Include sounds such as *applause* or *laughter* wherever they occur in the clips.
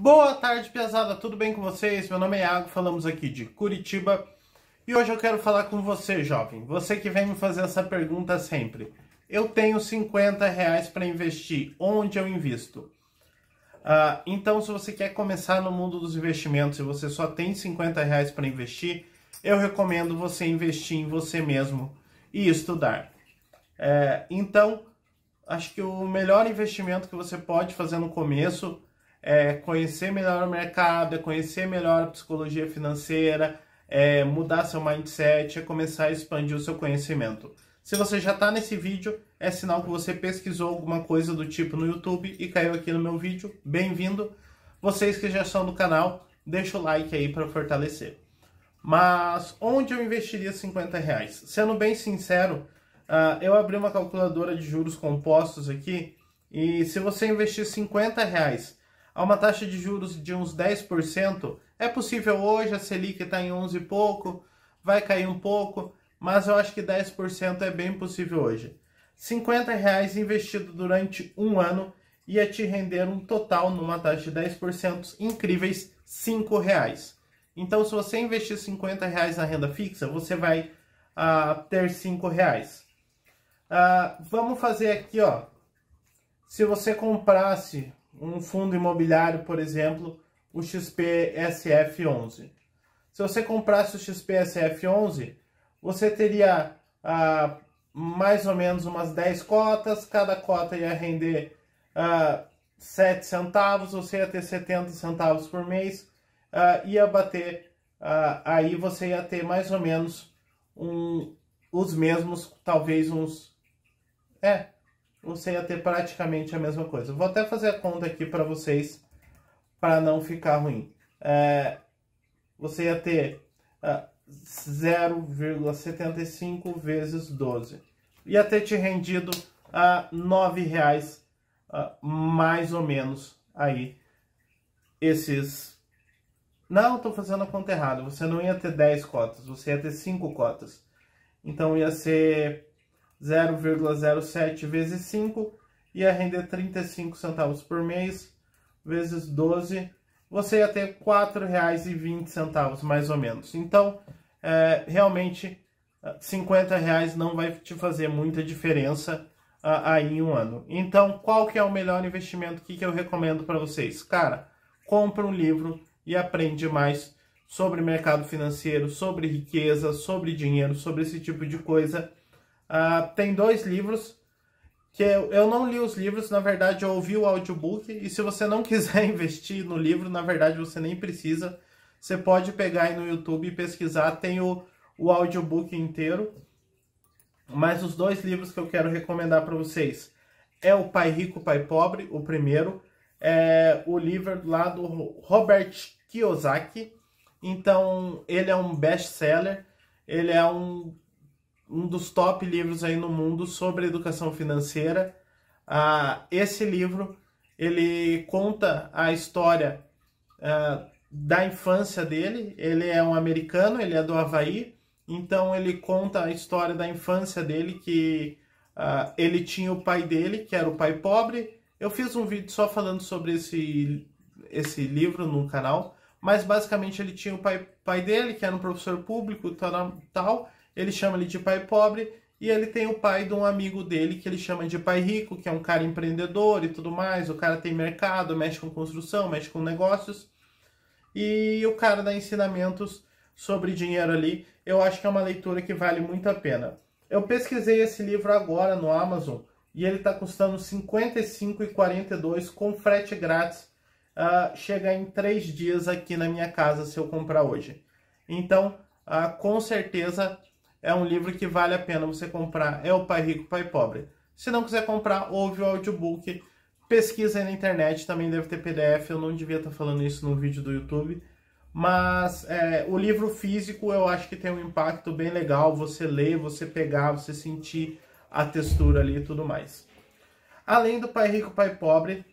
Boa tarde, pesada. Tudo bem com vocês? Meu nome é Iago, falamos aqui de Curitiba. E hoje eu quero falar com você, jovem. Você que vem me fazer essa pergunta sempre. Eu tenho 50 reais para investir. Onde eu invisto? Uh, então, se você quer começar no mundo dos investimentos e você só tem 50 reais para investir, eu recomendo você investir em você mesmo e estudar. É, então, acho que o melhor investimento que você pode fazer no começo é conhecer melhor o mercado, é conhecer melhor a psicologia financeira, é mudar seu mindset, é começar a expandir o seu conhecimento. Se você já está nesse vídeo, é sinal que você pesquisou alguma coisa do tipo no YouTube e caiu aqui no meu vídeo. Bem-vindo! Vocês que já são do canal, deixa o like aí para fortalecer. Mas onde eu investiria 50 reais? Sendo bem sincero, uh, eu abri uma calculadora de juros compostos aqui e se você investir 50 reais a uma taxa de juros de uns 10%. É possível hoje, a Selic está em 11 e pouco, vai cair um pouco, mas eu acho que 10% é bem possível hoje. 50 reais investido durante um ano ia te render um total numa taxa de 10% incríveis 5 reais. Então, se você investir 50 reais na renda fixa, você vai uh, ter 5 reais. Uh, vamos fazer aqui, ó. Se você comprasse um fundo imobiliário, por exemplo, o XPSF11. Se você comprasse o XPSF11, você teria ah, mais ou menos umas 10 cotas, cada cota ia render ah, 7 centavos, você ia ter 70 centavos por mês, ah, ia bater, ah, aí você ia ter mais ou menos um, os mesmos, talvez uns, é, você ia ter praticamente a mesma coisa. Vou até fazer a conta aqui para vocês, para não ficar ruim. É, você ia ter é, uh, 0,75 vezes 12. Ia ter te rendido a nove reais é, mais ou menos aí esses... Não, estou fazendo a conta errada. Você não ia ter 10 cotas, você ia ter 5 cotas. Então ia ser 0,07 vezes 5 ia render 35 centavos por mês, vezes 12, você ia ter R$ 4,20 mais ou menos. Então, é, realmente, R$ 50,00 não vai te fazer muita diferença aí em um ano. Então, qual que é o melhor investimento? O que, que eu recomendo para vocês? Cara, compra um livro e aprende mais sobre mercado financeiro, sobre riqueza, sobre dinheiro, sobre esse tipo de coisa Uh, tem dois livros que eu, eu não li os livros, na verdade eu ouvi o audiobook, e se você não *laughs* quiser investir no livro, na verdade você nem precisa. Você pode pegar aí no YouTube e pesquisar, tem o, o audiobook inteiro. Mas os dois livros que eu quero recomendar para vocês é o Pai Rico, Pai Pobre, o primeiro, é o livro lá do Robert Kiyosaki. Então, ele é um best-seller, ele é um um dos top livros aí no mundo sobre educação financeira. Ah, esse livro ele conta a história ah, da infância dele. Ele é um americano, ele é do Havaí, então ele conta a história da infância dele que ah, ele tinha o pai dele, que era o pai pobre. Eu fiz um vídeo só falando sobre esse, esse livro no canal, mas basicamente ele tinha o pai, pai dele, que era um professor público tal, tal ele chama ele de pai pobre e ele tem o pai de um amigo dele que ele chama de pai rico, que é um cara empreendedor e tudo mais. O cara tem mercado, mexe com construção, mexe com negócios. E o cara dá ensinamentos sobre dinheiro ali. Eu acho que é uma leitura que vale muito a pena. Eu pesquisei esse livro agora no Amazon e ele está custando R$ 55,42 com frete grátis. Uh, chega em três dias aqui na minha casa se eu comprar hoje. Então, uh, com certeza é um livro que vale a pena você comprar. É o Pai Rico, Pai Pobre. Se não quiser comprar, ouve o audiobook. Pesquisa aí na internet, também deve ter PDF. Eu não devia estar falando isso no vídeo do YouTube. Mas é, o livro físico eu acho que tem um impacto bem legal. Você ler, você pegar, você sentir a textura ali e tudo mais. Além do Pai Rico, Pai Pobre,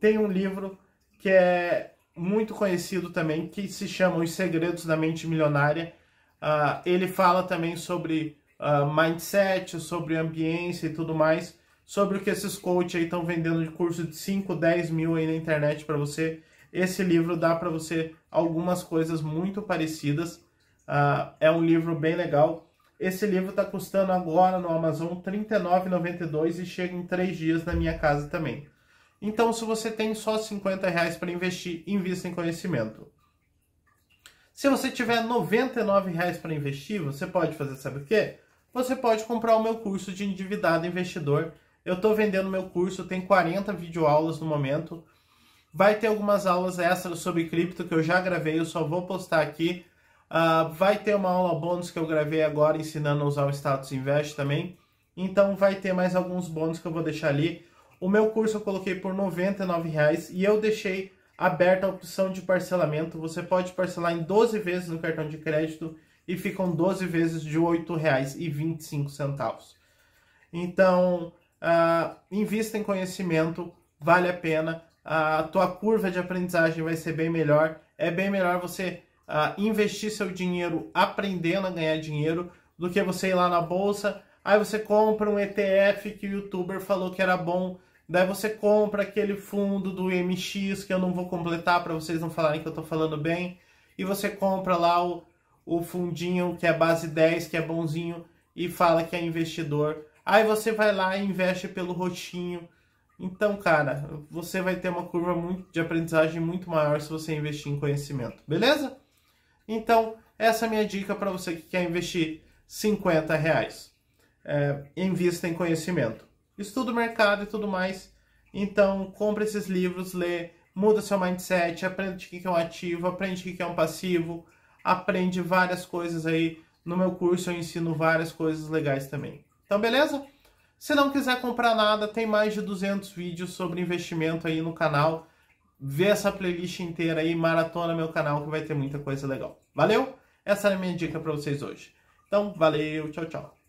tem um livro que é muito conhecido também, que se chama Os Segredos da Mente Milionária, Uh, ele fala também sobre uh, mindset, sobre ambiência e tudo mais, sobre o que esses coaches aí estão vendendo de curso de 5, 10 mil aí na internet para você. Esse livro dá para você algumas coisas muito parecidas. Uh, é um livro bem legal. Esse livro está custando agora no Amazon R$ 39,92 e chega em três dias na minha casa também. Então, se você tem só R$ reais para investir, invista em conhecimento. Se você tiver R$ 99,00 para investir, você pode fazer sabe o quê? Você pode comprar o meu curso de endividado investidor. Eu estou vendendo meu curso, tem 40 videoaulas no momento. Vai ter algumas aulas extras sobre cripto que eu já gravei, eu só vou postar aqui. Uh, vai ter uma aula bônus que eu gravei agora ensinando a usar o Status Invest também. Então vai ter mais alguns bônus que eu vou deixar ali. O meu curso eu coloquei por R$ 99,00 e eu deixei aberta a opção de parcelamento. Você pode parcelar em 12 vezes no cartão de crédito e ficam 12 vezes de R$ 8,25. Então, uh, invista em conhecimento, vale a pena. A tua curva de aprendizagem vai ser bem melhor. É bem melhor você uh, investir seu dinheiro aprendendo a ganhar dinheiro do que você ir lá na bolsa. Aí você compra um ETF que o youtuber falou que era bom Daí você compra aquele fundo do MX que eu não vou completar para vocês não falarem que eu estou falando bem. E você compra lá o, o fundinho que é base 10, que é bonzinho, e fala que é investidor. Aí você vai lá e investe pelo roxinho. Então, cara, você vai ter uma curva de aprendizagem muito maior se você investir em conhecimento, beleza? Então, essa é a minha dica para você que quer investir 50 reais. É, invista em conhecimento estuda o mercado e tudo mais. Então, compra esses livros, lê, muda seu mindset, aprende o que é um ativo, aprende o que é um passivo, aprende várias coisas aí. No meu curso eu ensino várias coisas legais também. Então, beleza? Se não quiser comprar nada, tem mais de 200 vídeos sobre investimento aí no canal. Vê essa playlist inteira aí, maratona meu canal que vai ter muita coisa legal. Valeu? Essa era a minha dica para vocês hoje. Então, valeu, tchau, tchau.